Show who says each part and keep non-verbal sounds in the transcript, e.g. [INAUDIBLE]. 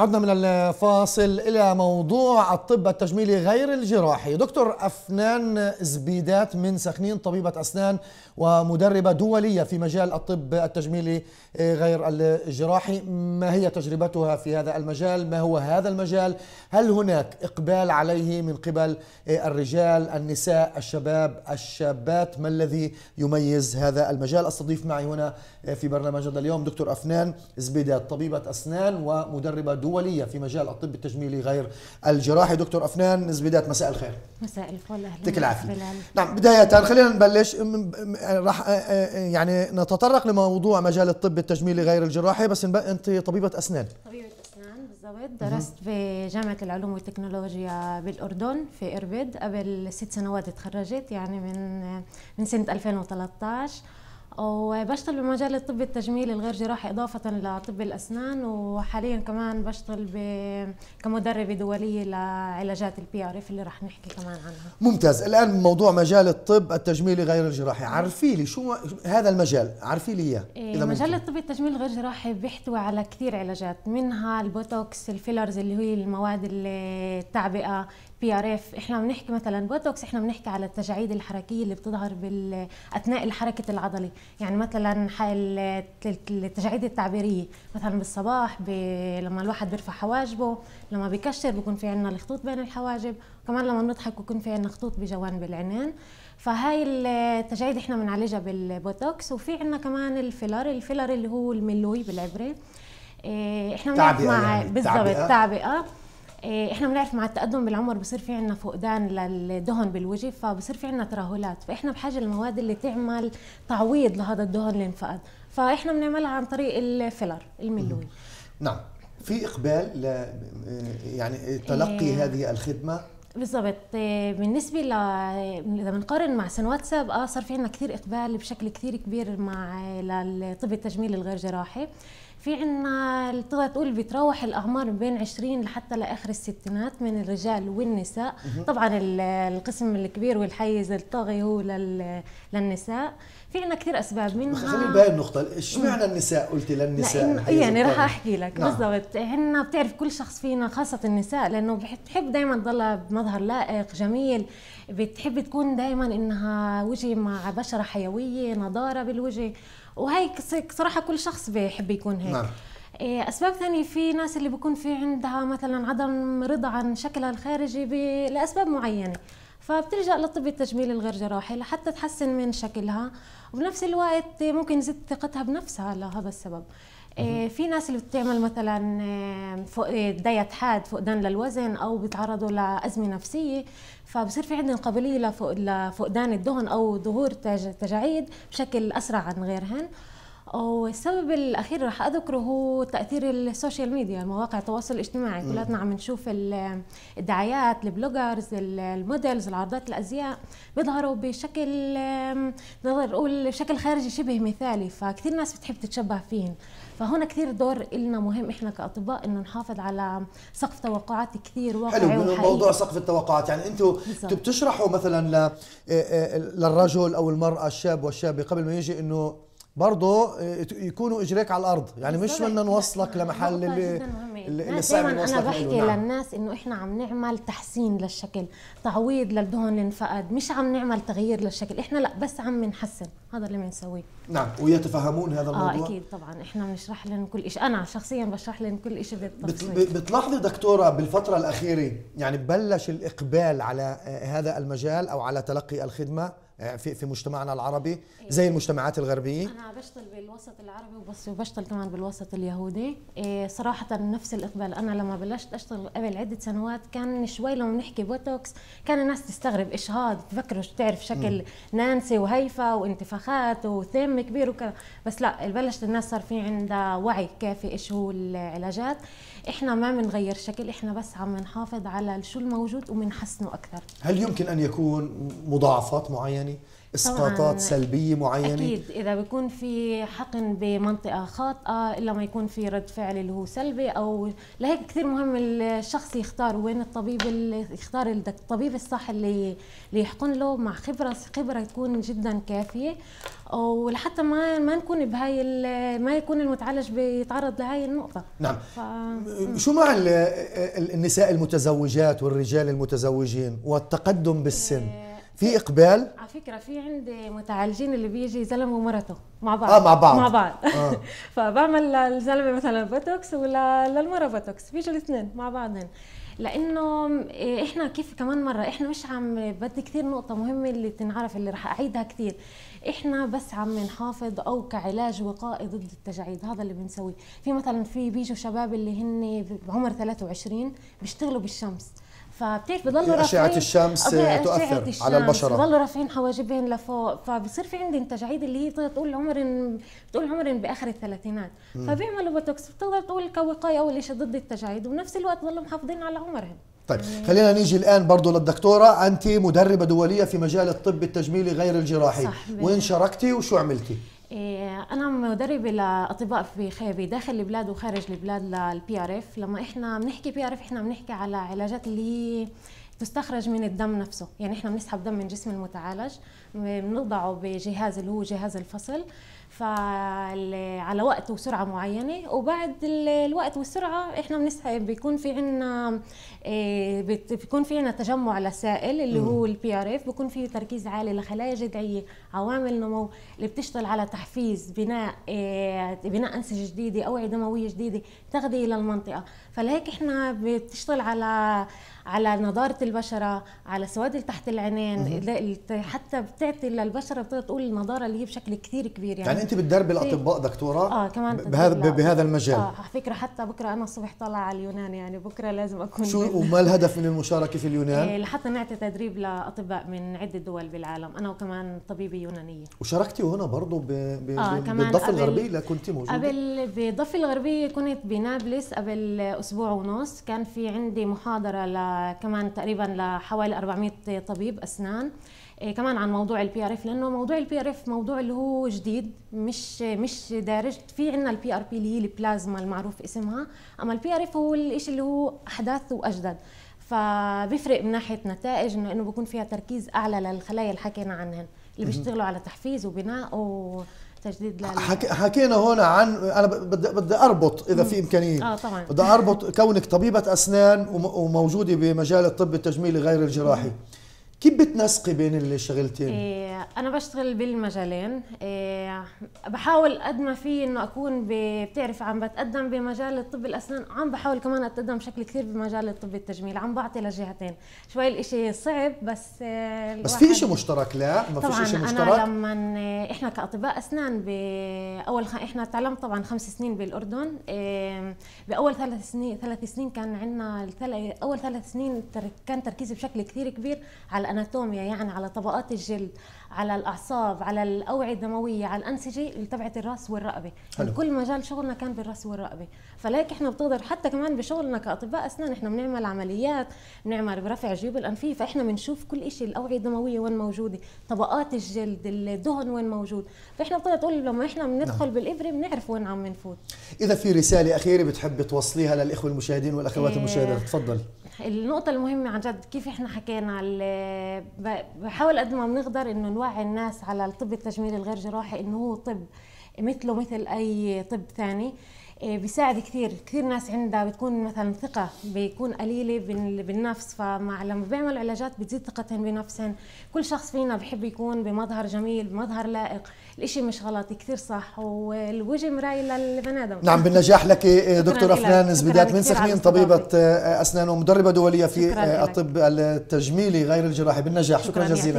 Speaker 1: عدنا من الفاصل إلى موضوع الطب التجميلي غير الجراحي دكتور أفنان زبيدات من سخنين طبيبة أسنان ومدربة دولية في مجال الطب التجميلي غير الجراحي ما هي تجربتها في هذا المجال ما هو هذا المجال هل هناك إقبال عليه من قبل الرجال النساء الشباب الشابات ما الذي يميز هذا المجال أستضيف معي هنا في برنامج هذا اليوم دكتور أفنان زبيدات طبيبة أسنان ومدربة دولية دولية في مجال الطب التجميلي غير الجراحي دكتور أفنان زبيدات مساء الخير مساء الفل يعطيك العافية نعم بداية خلينا نبلش راح آه، آه، يعني نتطرق لموضوع مجال الطب التجميلي غير الجراحي بس أنت طبيبة أسنان
Speaker 2: طبيبة أسنان بالضبط درست بجامعة العلوم والتكنولوجيا بالأردن في إربد قبل ست سنوات تخرجت يعني من آه، من سنة 2013 وبشتغل بمجال الطب التجميلي الغير جراحي إضافة لطب الأسنان وحاليا كمان بشتغل ب... كمدربة دولية لعلاجات البي ار اف اللي رح نحكي كمان عنها
Speaker 1: ممتاز الآن موضوع مجال الطب التجميلي غير الجراحي نعم. عرفي لي شو هذا المجال عرفي لي إياه إيه، إذا مجال
Speaker 2: الطب التجميلي الغير جراحي بيحتوي على كثير علاجات منها البوتوكس الفيلرز اللي هي المواد التعبئة بي ار اف احنا بنحكي مثلا بوتوكس احنا بنحكي على التجاعيد الحركيه اللي بتظهر اثناء حركه العضله يعني مثلا التجاعيد التعبيريه مثلا بالصباح ب... لما الواحد بيرفع حواجبه لما بكشر بكون في عندنا الخطوط بين الحواجب وكمان لما بنضحك بكون في عندنا خطوط بجوانب العينين فهاي التجاعيد احنا بنعالجها بالبوتوكس وفي عندنا كمان الفيلر الفيلر اللي هو الملوي بالعبره إيه، احنا بنحكي مع يعني، بالضبط تعبئه إيه، احنا بنعرف مع التقدم بالعمر بصير في عندنا فقدان للدهن بالوجه فبصير في عندنا ترهلات فاحنا بحاجه للمواد اللي تعمل تعويض لهذا الدهن اللي انفقد فاحنا بنعملها عن طريق الفيلر الملوي
Speaker 1: نعم في اقبال ل إيه، يعني تلقي إيه هذه الخدمه
Speaker 2: بالضبط إيه، بالنسبة ل إذا بنقارن مع سنوات سابقة صار في عندنا كثير إقبال بشكل كثير كبير مع للطب التجميل الغير جراحي في عنا تقدر تقول بتراوح الاعمار بين 20 لحتى لاخر الستينات من الرجال والنساء طبعا القسم الكبير والحيز الطاغي هو للنساء في عنا كثير اسباب منها خلينا بهي النقطه
Speaker 1: اشمعنى النساء قلتي للنساء يعني راح
Speaker 2: احكي لك نعم. بالضبط عنا بتعرف كل شخص فينا خاصه النساء لانه بتحب دائما تضلها بمظهر لائق جميل بتحب تكون دائما انها وجه مع بشره حيويه نضاره بالوجه وهي صراحه كل شخص بيحب يكون هيك نعم. إيه، اسباب ثانيه في ناس اللي بيكون في عندها مثلا عدم رضا عن شكلها الخارجي لاسباب معينه فبتلجا لطب التجميل الغير جراحي لحتى تحسن من شكلها وبنفس الوقت ممكن تزيد ثقتها بنفسها لهذا السبب إيه، في ناس اللي بتعمل مثلا إيه، إيه، دايت حاد فقدان للوزن او بيتعرضوا لازمه نفسيه فبصير في عندهم قابليه لفقدان الدهن او ظهور تجاعيد بشكل اسرع عن غيرهن والسبب الاخير راح اذكره هو تاثير السوشيال ميديا مواقع التواصل الاجتماعي كلنا عم نشوف الدعايات البلوجرز المودلز العارضات الازياء بيظهروا بشكل نقدر نقول شكل خارجي شبه مثالي فكثير ناس بتحب تتشبه فيهن فهنا كثير دور إلنا مهم احنا كاطباء انه نحافظ على سقف توقعات كثير واقعي حلو وحقيقي. موضوع
Speaker 1: سقف التوقعات يعني انتم بتشرحوا مثلا آه، آه، للرجل او المراه الشاب والشابه قبل ما يجي انه برضه آه، يكونوا اجريك على الارض يعني مش بدنا نوصلك لمحل اللي اللي دايما انا بحكي نعم.
Speaker 2: للناس انه احنا عم نعمل تحسين للشكل تعويض للدهون اللي انفقد مش عم نعمل تغيير للشكل احنا لا بس عم نحسن هذا اللي بنسويه
Speaker 1: نعم ويتفهمون هذا الموضوع اه اكيد
Speaker 2: طبعا احنا بنشرح لهم كل شيء انا شخصيا بشرح لهم كل شيء بالتفصيل
Speaker 1: بتلاحظي دكتوره بالفتره الاخيره يعني بلش الاقبال على آه، هذا المجال او على تلقي الخدمه آه، في في مجتمعنا العربي إيه. زي المجتمعات الغربيه
Speaker 2: انا بشتغل بالوسط العربي وبس وبشتغل كمان بالوسط اليهودي إيه، صراحه نفس الاقبال انا لما بلشت اشتغل قبل عده سنوات كان شوي لما بنحكي بوتوكس كان الناس تستغرب إيش هاد تفكروا تعرف شكل م. نانسي وهيفا وانتفاخات وثيم كبير وكذا بس لا بلشت الناس صار في عندها وعي كافي ايش هو العلاجات احنا ما بنغير شكل احنا بس عم نحافظ على شو الموجود وبنحسنه اكثر
Speaker 1: هل يمكن ان يكون مضاعفات معينه معينه
Speaker 2: اسقاطات
Speaker 1: سلبيه معينه اكيد
Speaker 2: اذا بيكون في حقن بمنطقه خاطئه الا ما يكون في رد فعل اللي هو سلبي او لهيك كثير مهم الشخص يختار وين الطبيب اللي يختار الطبيب الصح اللي اللي يحقن له مع خبره خبره تكون جدا كافيه ولحتى ما ما نكون بهاي ما يكون المتعالج بيتعرض لهي النقطه نعم ف... شو مع
Speaker 1: النساء المتزوجات والرجال المتزوجين والتقدم بالسن إيه. في اقبال
Speaker 2: على فكره في عندي متعالجين اللي بيجي زلمه ومرته مع بعض اه مع بعض مع بعض آه. [LAUGHS] فبعمل للزلمه مثلا بوتوكس ولا للمره بوتوكس بيجوا الاثنين مع بعضهم لانه إيه، احنا كيف كمان مره احنا مش عم بدي كثير نقطه مهمه اللي تنعرف اللي راح اعيدها كثير احنا بس عم نحافظ او كعلاج وقائي ضد التجاعيد هذا اللي بنسويه في مثلا في بيجوا شباب اللي هن بعمر 23 بيشتغلوا بالشمس فبتعرف بضلوا رافعين اشعه الشمس تؤثر الشمس على البشره بضلوا رافعين حواجبهم لفوق فبصير في عندهم تجاعيد اللي هي بتقول عمرهم بتقول عمر باخر الثلاثينات فبيعملوا بوتوكس بتقدر تقول كوقايه اول شيء ضد التجاعيد وبنفس الوقت بضلوا محافظين على عمرهم
Speaker 1: طيب يعني خلينا نيجي الان برضه للدكتوره انت مدربه دوليه في مجال الطب التجميلي غير الجراحي صح وين شاركتي وشو عملتي
Speaker 2: إيه، أنا مدربة لأطباء في خيبي داخل البلاد وخارج البلاد للبي ار اف لما احنا بنحكي بي ار اف احنا بنحكي على علاجات اللي تستخرج من الدم نفسه يعني احنا بنسحب دم من جسم المتعالج بنوضعه بجهاز اللي هو جهاز الفصل فعلى وقت وسرعه معينه وبعد الوقت والسرعه احنا بنسحب بيكون في عنا آه، بيكون في عنا تجمع لسائل اللي هو البي ار اف بيكون في تركيز عالي لخلايا جذعيه عوامل نمو اللي بتشتغل على تحفيز بناء آه، بناء انسجه جديده اوعيه دمويه جديده تغذيه للمنطقه فلهيك احنا بتشتغل على على نضاره البشره على سواد تحت العينين حتى بتعطي للبشره بتقدر تقول النضاره اللي هي بشكل كثير كبير يعني يعني انت بتدربي الاطباء
Speaker 1: دكتوره اه
Speaker 2: كمان بهذا
Speaker 1: بهذا المجال اه
Speaker 2: على فكره حتى بكره انا الصبح طالعه على اليونان يعني بكره لازم اكون شو [LAUGHS] وما
Speaker 1: الهدف من المشاركه في اليونان؟ إيه
Speaker 2: لحتى نعطي تدريب لاطباء من عده دول بالعالم انا وكمان طبيبه يونانيه
Speaker 1: وشاركتي هنا برضه ب... ب... آه بالضفه الغربيه كنت موجوده
Speaker 2: قبل بالضفه الغربيه كنت بنابلس قبل اسبوع ونص كان في عندي محاضره ل... كمان تقريبا لحوالي 400 طبيب اسنان إيه، كمان عن موضوع البي ار اف لانه موضوع البي ار اف موضوع اللي هو جديد مش مش دارج في عندنا البي ار بي اللي هي البلازما المعروف اسمها اما البي ار اف هو الشيء اللي هو احداث واجدد فبيفرق من ناحيه نتائج انه انه بكون فيها تركيز اعلى للخلايا اللي حكينا عنهن اللي بيشتغلوا على تحفيز وبناء و تجديد حكي
Speaker 1: حكينا هون عن انا بدي بدي اربط اذا مم. في امكانيه اه
Speaker 2: طبعا بدي اربط
Speaker 1: كونك طبيبه اسنان وموجوده بمجال الطب التجميلي غير الجراحي مم. كيف بتنسقي بين الشغلتين؟
Speaker 2: إيه انا بشتغل بالمجالين إيه، بحاول قد ما في انه اكون بتعرف عم بتقدم بمجال الطب الاسنان عم بحاول كمان اتقدم بشكل كثير بمجال الطب التجميل عم بعطي لجهتين شوي الاشي صعب بس آه، بس في اشي
Speaker 1: مشترك لا ما فيش اشي مشترك طبعا
Speaker 2: لما إيه، احنا كاطباء اسنان باول خ... احنا تعلمت طبعا خمس سنين بالاردن إيه، باول ثلاث سنين ثلاث سنين كان عندنا اول ثلاث سنين كان تركيزي بشكل كثير كبير على الاناتوميا يعني على طبقات الجلد على الاعصاب على الاوعيه الدمويه على الانسجه تبعت الراس والرقبه حلو. كل مجال شغلنا كان بالراس والرقبه فلك احنا بتقدر حتى كمان بشغلنا كاطباء اسنان احنا بنعمل عمليات بنعمل برفع جيوب الانفيه فاحنا بنشوف كل شيء الاوعيه الدمويه وين موجوده طبقات الجلد الدهن وين موجود فاحنا بتقدر تقول لما احنا بندخل نعم. بالابره بنعرف وين عم نفوت
Speaker 1: اذا في رساله اخيره بتحب توصليها للاخوه المشاهدين والاخوات إيه. المشاهدات تفضل
Speaker 2: النقطة المهمة عن جد كيف احنا حكينا بحاول قد ما بنقدر انه نوعي الناس على الطب التجميلي الغير جراحي انه هو طب مثله مثل اي طب ثاني إيه، بيساعد كثير كثير ناس عندها بتكون مثلا ثقة بيكون قليلة بالنفس فمع لما بيعمل علاجات بتزيد ثقتهم بنفسهم كل شخص فينا بحب يكون بمظهر جميل بمظهر لائق الإشي مش غلط كثير صح والوجه مراية للبني آدم نعم بالنجاح
Speaker 1: لك إيه، دكتور أفنان زبيدات من سخنين طبيبة آه، أسنان ومدربة دولية في آه، الطب التجميلي غير الجراحي بالنجاح شكرا, شكرا جزيلا